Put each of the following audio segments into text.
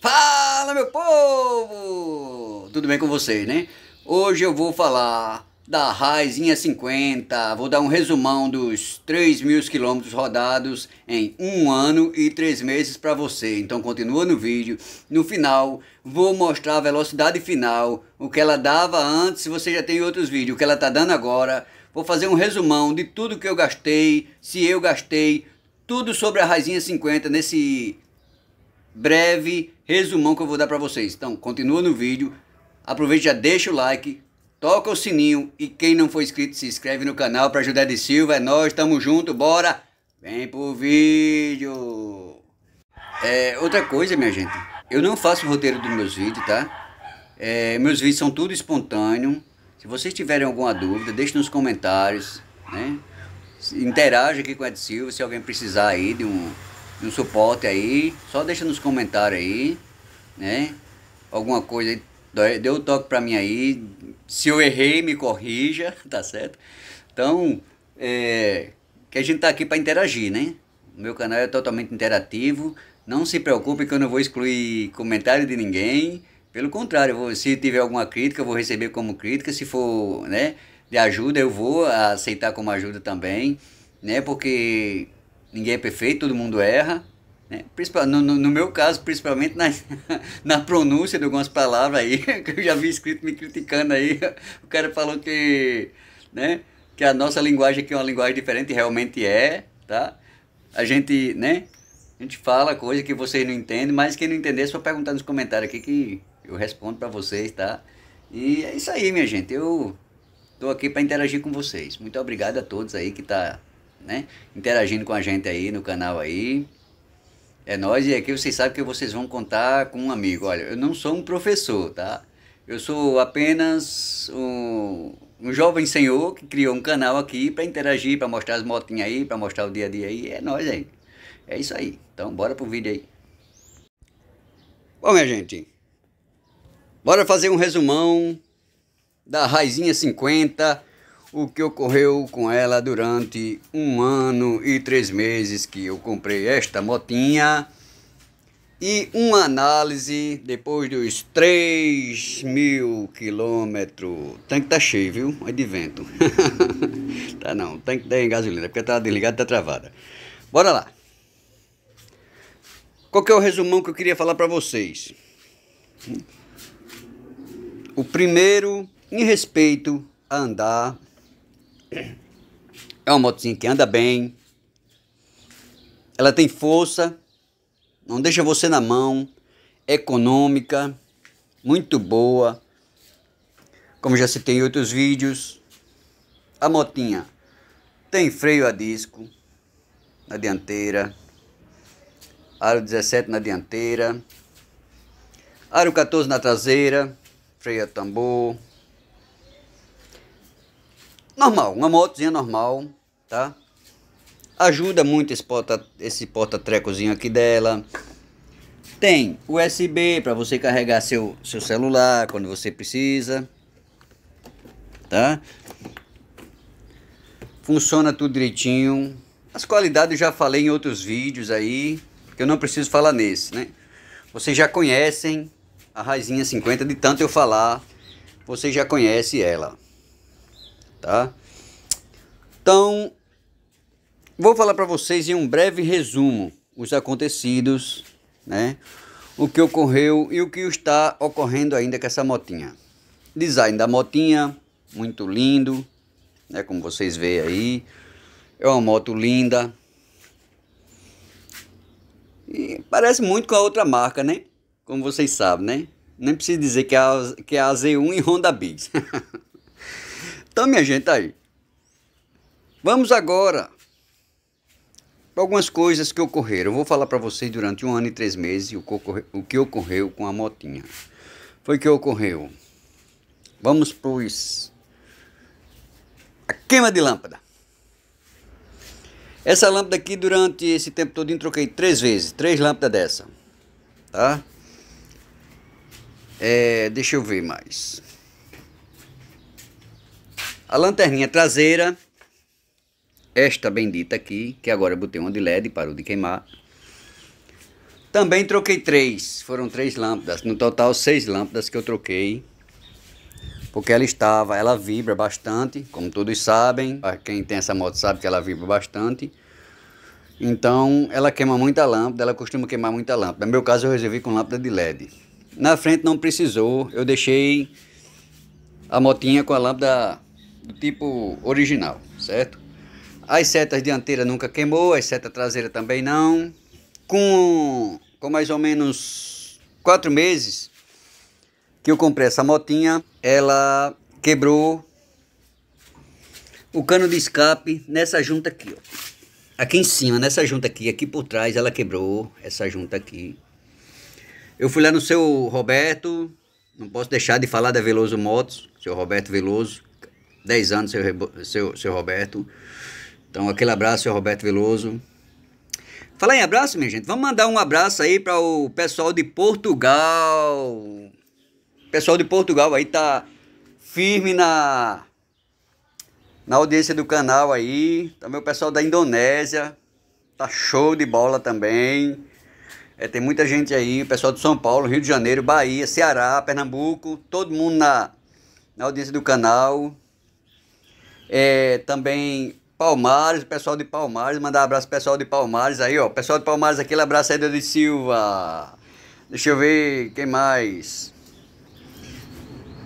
Fala meu povo! Tudo bem com vocês, né? Hoje eu vou falar da Raizinha 50, vou dar um resumão dos 3 mil quilômetros rodados em um ano e três meses para você. Então continua no vídeo, no final vou mostrar a velocidade final, o que ela dava antes, se você já tem outros vídeos, o que ela tá dando agora. Vou fazer um resumão de tudo que eu gastei, se eu gastei, tudo sobre a Raizinha 50 nesse breve resumão que eu vou dar para vocês. Então, continua no vídeo, aproveita já deixa o like, toca o sininho e quem não for inscrito se inscreve no canal para ajudar de Silva. É nós, tamo junto, bora! Vem pro vídeo! É, outra coisa, minha gente, eu não faço roteiro dos meus vídeos, tá? É, meus vídeos são tudo espontâneo. Se vocês tiverem alguma dúvida, deixe nos comentários, né? Interaja aqui com o Ed Silva se alguém precisar aí de um um suporte aí. Só deixa nos comentários aí, né? Alguma coisa aí, deu o um toque pra mim aí. Se eu errei, me corrija, tá certo? Então, é, que a gente tá aqui para interagir, né? O meu canal é totalmente interativo. Não se preocupe que eu não vou excluir comentário de ninguém. Pelo contrário, vou, se tiver alguma crítica, eu vou receber como crítica. Se for né, de ajuda, eu vou aceitar como ajuda também. Né, porque ninguém é perfeito, todo mundo erra. Né? No, no, no, meu caso, principalmente na, na pronúncia de algumas palavras aí, que eu já vi escrito me criticando aí. O cara falou que, né, que a nossa linguagem aqui é uma linguagem diferente, realmente é, tá? A gente, né, a gente fala coisa que vocês não entendem, mas quem não entender é só perguntar nos comentários aqui que eu respondo para vocês, tá? E é isso aí, minha gente. Eu tô aqui para interagir com vocês. Muito obrigado a todos aí que tá né? Interagindo com a gente aí no canal aí. É nós e aqui vocês sabem que vocês vão contar com um amigo. Olha, eu não sou um professor, tá? Eu sou apenas um, um jovem senhor que criou um canal aqui para interagir, para mostrar as motinhas aí, para mostrar o dia a dia aí. É nós aí. É isso aí. Então, bora pro vídeo aí. Bom, minha gente. Bora fazer um resumão da Raizinha 50 o que ocorreu com ela durante um ano e três meses que eu comprei esta motinha e uma análise depois dos 3 mil quilômetros. Tanque tá cheio, viu? É de vento. tá não, tanque tá em gasolina, porque tá desligado, tá travada. Bora lá. Qual que é o resumão que eu queria falar para vocês? O primeiro, em respeito a andar É uma motinha que anda bem. Ela tem força. Não deixa você na mão. Econômica. Muito boa. Como já citei em outros vídeos. A motinha tem freio a disco. Na dianteira. Aro 17 na dianteira. Aro 14 na traseira. Freio a tambor normal, uma motozinha normal, tá? Ajuda muito esse porta esse porta trecozinho aqui dela. Tem USB para você carregar seu seu celular quando você precisa, tá? Funciona tudo direitinho. As qualidades já falei em outros vídeos aí, que eu não preciso falar nesse, né? Vocês já conhecem a Raizinha 50 de tanto eu falar, vocês já conhecem ela tá? Então, vou falar para vocês em um breve resumo os acontecidos, né? O que ocorreu e o que está ocorrendo ainda com essa motinha. Design da motinha, muito lindo, né? Como vocês veem aí. É uma moto linda. E parece muito com a outra marca, né? Como vocês sabem, né? Nem preciso dizer que é a, que é a Z1 e Honda Beats. Então, minha gente, tá aí. Vamos agora para algumas coisas que ocorreram. Eu vou falar para vocês durante um ano e três meses o que, ocorreu, o que ocorreu com a motinha. Foi o que ocorreu. Vamos para A queima de lâmpada. Essa lâmpada aqui, durante esse tempo todo, eu troquei três vezes. Três lâmpadas dessa. Tá? É, deixa eu ver mais. A lanterninha traseira, esta bendita aqui, que agora eu botei uma de LED, parou de queimar. Também troquei três, foram três lâmpadas, no total seis lâmpadas que eu troquei. Porque ela estava, ela vibra bastante, como todos sabem. Quem tem essa moto sabe que ela vibra bastante. Então, ela queima muita lâmpada, ela costuma queimar muita lâmpada. No meu caso, eu resolvi com lâmpada de LED. Na frente não precisou, eu deixei a motinha com a lâmpada do tipo original, certo? As setas dianteiras nunca queimou, as setas traseiras também não. Com, com mais ou menos quatro meses que eu comprei essa motinha, ela quebrou o cano de escape nessa junta aqui, ó. Aqui em cima, nessa junta aqui, aqui por trás, ela quebrou essa junta aqui. Eu fui lá no seu Roberto, não posso deixar de falar da Veloso Motos, seu Roberto Veloso. 10 anos, seu, seu, seu Roberto. Então, aquele abraço, seu Roberto Veloso. fala em abraço, minha gente, vamos mandar um abraço aí para o pessoal de Portugal. O pessoal de Portugal aí tá firme na na audiência do canal aí. Também o pessoal da Indonésia tá show de bola também. É, tem muita gente aí, o pessoal de São Paulo, Rio de Janeiro, Bahia, Ceará, Pernambuco, todo mundo na, na audiência do canal. É, também Palmares, pessoal de Palmares, mandar um abraço pessoal de Palmares aí, ó. Pessoal de Palmares, aquele abraço aí de Silva. Deixa eu ver quem mais.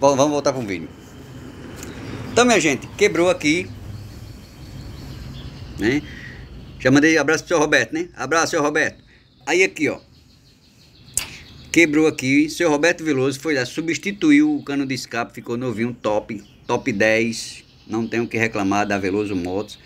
Bom, vamos voltar pro vídeo. Então, minha gente, quebrou aqui. Né? Já mandei abraço pro seu Roberto, né? Abraço, seu Roberto. Aí aqui, ó. Quebrou aqui. Seu Roberto Veloso foi lá, substituiu o cano de escape, ficou novinho, top. Top 10. Não tenho o que reclamar da Veloso Motos.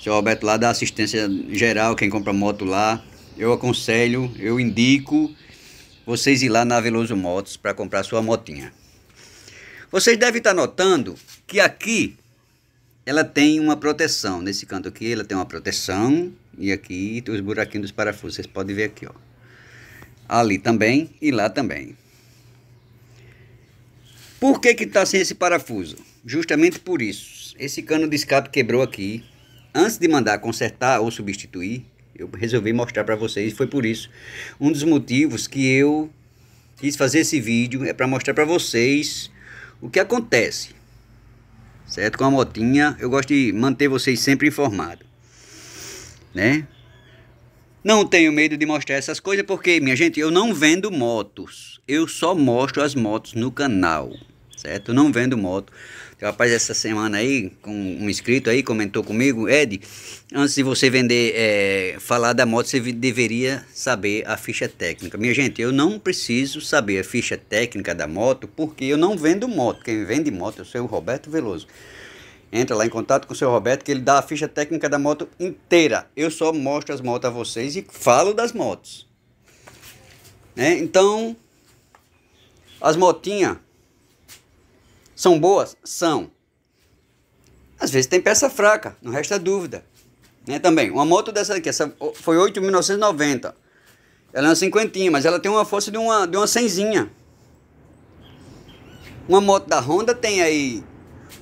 Seu Alberto lá dá assistência geral, quem compra moto lá. Eu aconselho, eu indico vocês ir lá na Veloso Motos para comprar sua motinha. Vocês devem estar tá notando que aqui ela tem uma proteção. Nesse canto aqui ela tem uma proteção. E aqui os buraquinhos dos parafusos, vocês podem ver aqui, ó. Ali também e lá também. Por que que está sem esse parafuso? Justamente por isso. Esse cano de escape quebrou aqui. Antes de mandar consertar ou substituir, eu resolvi mostrar para vocês. Foi por isso. Um dos motivos que eu quis fazer esse vídeo é para mostrar para vocês o que acontece. Certo? Com a motinha, eu gosto de manter vocês sempre informados. Né? Não tenho medo de mostrar essas coisas porque, minha gente, eu não vendo motos. Eu só mostro as motos no canal certo? Não vendo moto. Tem rapaz essa semana aí, com um inscrito aí, comentou comigo, Ed, antes de você vender, é, falar da moto, você deveria saber a ficha técnica. Minha gente, eu não preciso saber a ficha técnica da moto, porque eu não vendo moto. Quem vende moto é o seu Roberto Veloso. Entra lá em contato com o seu Roberto, que ele dá a ficha técnica da moto inteira. Eu só mostro as motos a vocês e falo das motos. Né? Então, as motinhas são boas? São. Às vezes tem peça fraca, não resta dúvida. Né, também, uma moto dessa aqui, essa foi 8.990. Ela é uma cinquentinha, mas ela tem uma força de uma, de uma cenzinha. Uma moto da Honda tem aí,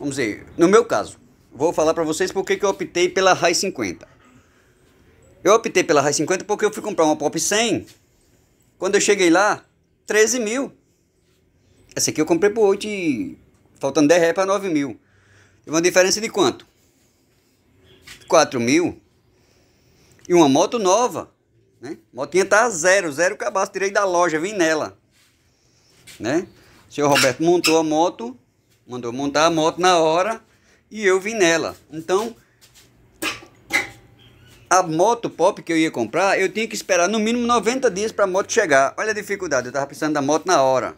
vamos dizer, no meu caso, vou falar para vocês porque que eu optei pela RAI 50. Eu optei pela RAI 50 porque eu fui comprar uma Pop 100. Quando eu cheguei lá, 13 mil. Essa aqui eu comprei por 8 Faltando 10 reais para 9 mil. E uma diferença de quanto? 4 mil. E uma moto nova. Né? Motinha tá zero, zero cabaço. Tirei da loja, vim nela. Né? O senhor Roberto montou a moto, mandou montar a moto na hora e eu vim nela. Então, a moto pop que eu ia comprar, eu tinha que esperar no mínimo 90 dias para a moto chegar. Olha a dificuldade, eu estava precisando da moto na hora.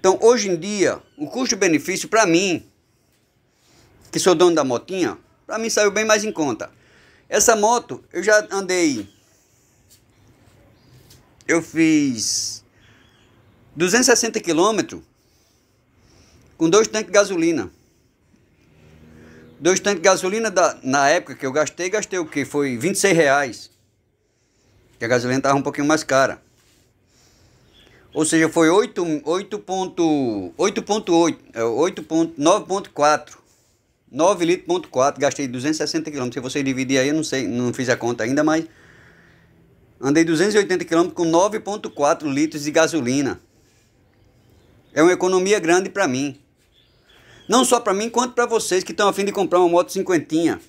Então, hoje em dia, o custo-benefício para mim, que sou dono da motinha, para mim saiu bem mais em conta. Essa moto, eu já andei. Eu fiz 260 quilômetros com dois tanques de gasolina. Dois tanques de gasolina, da, na época que eu gastei, gastei o que? Foi 26 reais. Que a gasolina estava um pouquinho mais cara. Ou seja, foi 8.9.4. 9,4 litros.4, gastei 260 km. Se você dividir aí, eu não sei, não fiz a conta ainda, mas andei 280 km com 9.4 litros de gasolina. É uma economia grande para mim. Não só para mim, quanto para vocês que estão a fim de comprar uma moto cinquentinha.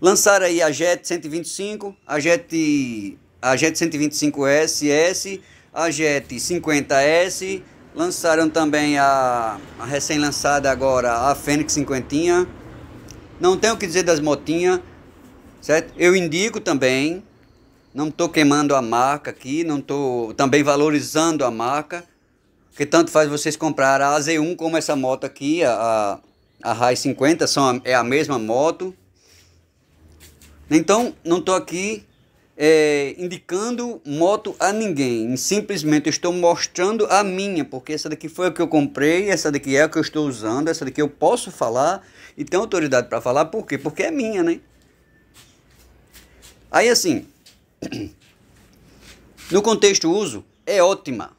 Lançaram aí a Jet 125, a Jet, a Jet 125 SS, a JET 50S, lançaram também a, a recém-lançada agora, a Fênix 50. Não tenho o que dizer das motinhas, certo? Eu indico também, não estou queimando a marca aqui, não estou também valorizando a marca, que tanto faz vocês comprar a Z1 como essa moto aqui, a, a RAI 50, são, é a mesma moto. Então, não estou aqui é, indicando moto a ninguém. Simplesmente estou mostrando a minha, porque essa daqui foi a que eu comprei, essa daqui é a que eu estou usando, essa daqui eu posso falar e tenho autoridade para falar, por quê? Porque é minha, né? Aí assim, no contexto uso, é ótima.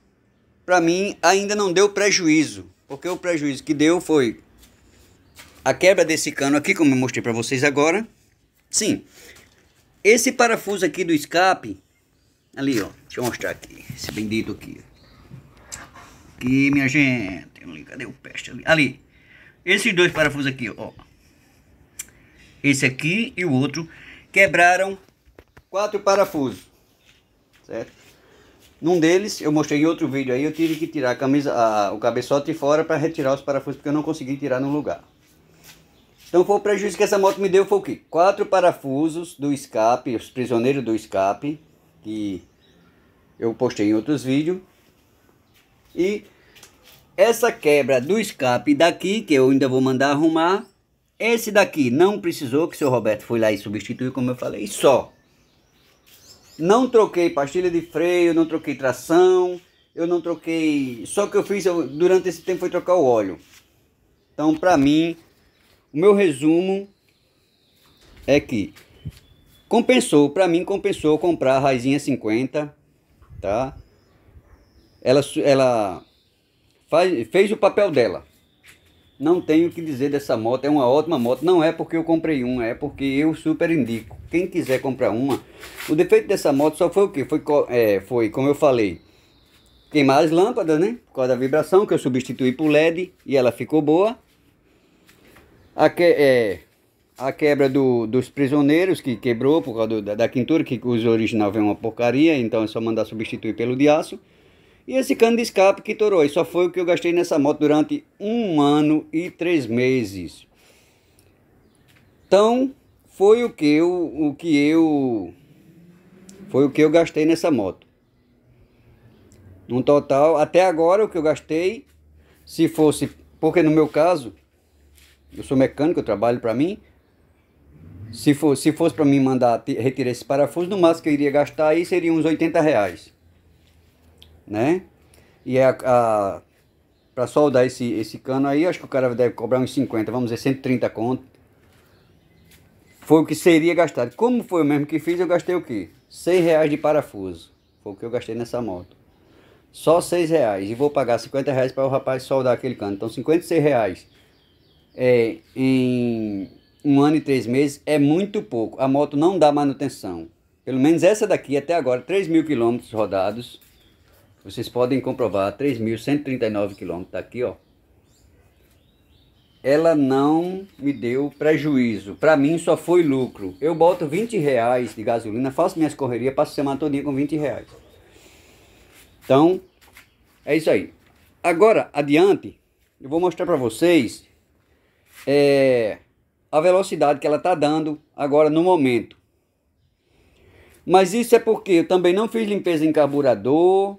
Para mim, ainda não deu prejuízo, porque o prejuízo que deu foi a quebra desse cano aqui, como eu mostrei para vocês agora. Sim, esse parafuso aqui do escape, ali ó, deixa eu mostrar aqui, esse bendito aqui. Aqui, minha gente, cadê o peste ali? Ali, esses dois parafusos aqui, ó. Esse aqui e o outro quebraram quatro parafusos, certo? Num deles, eu mostrei em outro vídeo aí, eu tive que tirar a camisa, a, o cabeçote de fora para retirar os parafusos, porque eu não consegui tirar no lugar. Então foi o prejuízo que essa moto me deu foi o quê? Quatro parafusos do escape, os prisioneiros do escape, que eu postei em outros vídeos. E essa quebra do escape daqui, que eu ainda vou mandar arrumar. Esse daqui não precisou, que o seu Roberto foi lá e substituiu, como eu falei, só. Não troquei pastilha de freio, não troquei tração, eu não troquei... Só que eu fiz, eu, durante esse tempo, foi trocar o óleo. Então, pra mim, o meu resumo é que compensou, para mim compensou comprar a raizinha 50, tá? Ela, ela faz, fez o papel dela. Não tenho o que dizer dessa moto, é uma ótima moto. Não é porque eu comprei uma, é porque eu super indico. Quem quiser comprar uma, o defeito dessa moto só foi o que? Foi, é, foi como eu falei, queimar as lâmpadas, né? Por causa da vibração que eu substituí por LED e ela ficou boa. A, que, é, a quebra do, dos prisioneiros, que quebrou por causa do, da, da, quintura, que os original vem uma porcaria, então é só mandar substituir pelo de aço. E esse cano de escape que torou. isso foi o que eu gastei nessa moto durante um ano e três meses. Então, foi o que eu, o que eu, foi o que eu gastei nessa moto. No total, até agora o que eu gastei, se fosse, porque no meu caso, eu sou mecânico, eu trabalho para mim. Se, for, se fosse para mim mandar retirar esse parafuso, no máximo que eu iria gastar aí seria uns 80 reais. Né? E é a, a para soldar esse, esse cano aí, acho que o cara deve cobrar uns 50, vamos dizer 130 conto. Foi o que seria gastado. Como foi o mesmo que fiz, eu gastei o quê? 6 reais de parafuso. Foi o que eu gastei nessa moto. Só 6 reais. E vou pagar 50 reais para o rapaz soldar aquele cano. Então 56 reais é, em um ano e três meses é muito pouco. A moto não dá manutenção. Pelo menos essa daqui até agora, 3 mil quilômetros rodados. Vocês podem comprovar, 3.139 quilômetros, tá aqui, ó. Ela não me deu prejuízo. Para mim só foi lucro. Eu boto 20 reais de gasolina, faço minhas correrias, passo a semana toda com 20 reais. Então, é isso aí. Agora, adiante, eu vou mostrar para vocês é, a velocidade que ela está dando agora no momento. Mas isso é porque eu também não fiz limpeza em carburador,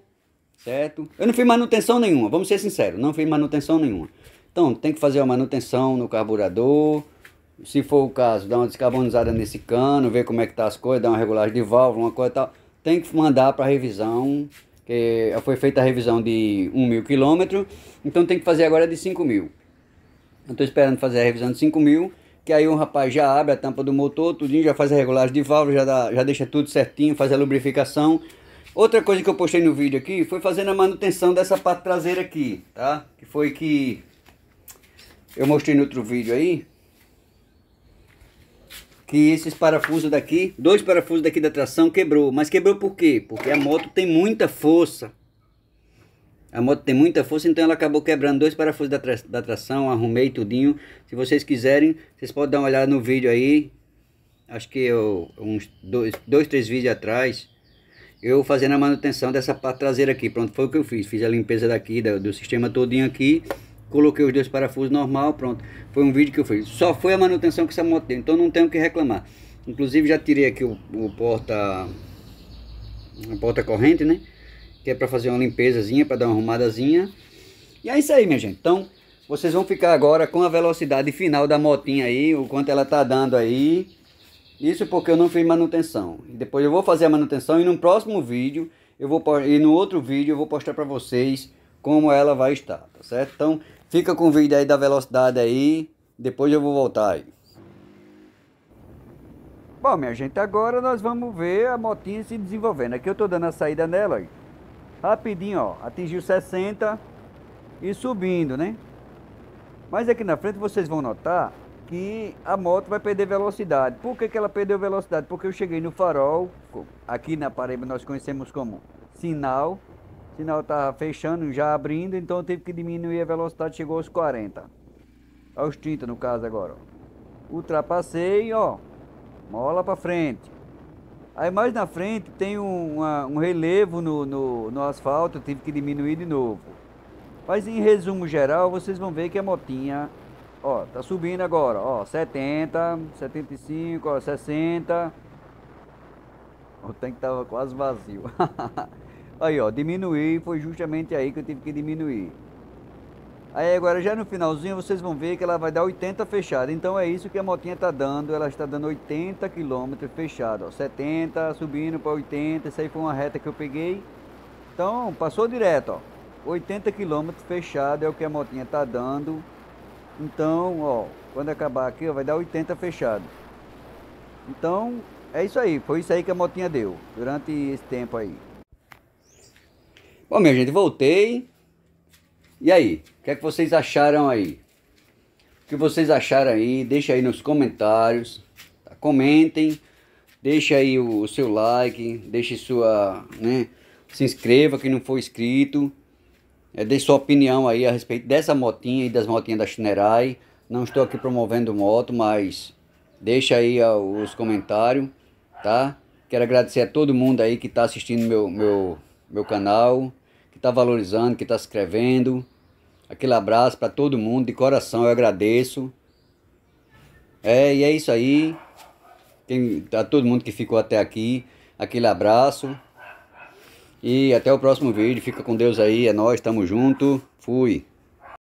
certo? Eu não fiz manutenção nenhuma, vamos ser sinceros, não fiz manutenção nenhuma. Então, tem que fazer a manutenção no carburador, se for o caso, dar uma descarbonizada nesse cano, ver como é que tá as coisas, dar uma regulagem de válvula, uma coisa e tal. Tem que mandar para revisão, que foi feita a revisão de 1 mil quilômetros, então tem que fazer agora de 5 mil. Eu estou esperando fazer a revisão de 5 mil, que aí o rapaz já abre a tampa do motor, tudinho, já faz a regulagem de válvula, já, dá, já deixa tudo certinho, faz a lubrificação. Outra coisa que eu postei no vídeo aqui foi fazendo a manutenção dessa parte traseira aqui, tá? Que foi que eu mostrei no outro vídeo aí. Que esses parafusos daqui, dois parafusos daqui da tração quebrou. Mas quebrou por quê? Porque a moto tem muita força. A moto tem muita força, então ela acabou quebrando dois parafusos da, tra da tração, arrumei tudinho. Se vocês quiserem, vocês podem dar uma olhada no vídeo aí. Acho que eu, uns dois, dois, três vídeos atrás, eu fazendo a manutenção dessa parte traseira aqui. Pronto, foi o que eu fiz. Fiz a limpeza daqui, do, do sistema todinho aqui. Coloquei os dois parafusos normal, pronto. Foi um vídeo que eu fiz. Só foi a manutenção que essa moto tem, então não tenho o que reclamar. Inclusive já tirei aqui o, o porta... A porta corrente, né? que é para fazer uma limpezazinha, para dar uma arrumadazinha. E é isso aí, minha gente. Então, vocês vão ficar agora com a velocidade final da motinha aí, o quanto ela tá dando aí. Isso porque eu não fiz manutenção. Depois eu vou fazer a manutenção e no próximo vídeo, eu vou e no outro vídeo eu vou postar para vocês como ela vai estar, tá certo? Então, fica com o vídeo aí da velocidade aí, depois eu vou voltar aí. Bom, minha gente, agora nós vamos ver a motinha se desenvolvendo. Aqui eu estou dando a saída nela. Rapidinho, ó. Atingiu 60 e subindo, né? Mas aqui na frente vocês vão notar que a moto vai perder velocidade. Por que, que ela perdeu velocidade? Porque eu cheguei no farol, aqui na parede nós conhecemos como sinal. O sinal tá fechando, já abrindo, então eu tive que diminuir a velocidade, chegou aos 40. Aos 30 no caso agora. Ultrapassei, ó. Mola para frente. Aí mais na frente tem uma, um relevo no, no, no asfalto, eu tive que diminuir de novo. Mas em resumo geral, vocês vão ver que a motinha, ó, tá subindo agora, ó, 70, 75, ó, 60. O tanque tava quase vazio. aí, ó, diminuí, foi justamente aí que eu tive que diminuir. Aí agora já no finalzinho vocês vão ver que ela vai dar 80 fechada. Então é isso que a motinha está dando. Ela está dando 80 km fechado. 70 subindo para 80. Isso aí foi uma reta que eu peguei. Então passou direto. Ó. 80 km fechado é o que a motinha está dando. Então, ó, quando acabar aqui, ó, vai dar 80 fechado. Então é isso aí. Foi isso aí que a motinha deu durante esse tempo aí. Bom, minha gente, voltei e aí, o que é que vocês acharam aí? O que vocês acharam aí? Deixa aí nos comentários, tá? comentem, deixa aí o, o, seu like, deixe sua, né? Se inscreva quem não for inscrito, é, deixe sua opinião aí a respeito dessa motinha e das motinhas da Shinerai. Não estou aqui promovendo moto, mas deixa aí os comentários, tá? Quero agradecer a todo mundo aí que está assistindo meu, meu, meu canal está valorizando, que está escrevendo. Aquele abraço para todo mundo, de coração eu agradeço. É, e é isso aí. quem a tá todo mundo que ficou até aqui, aquele abraço. E até o próximo vídeo. Fica com Deus aí, é nós, tamo junto. Fui.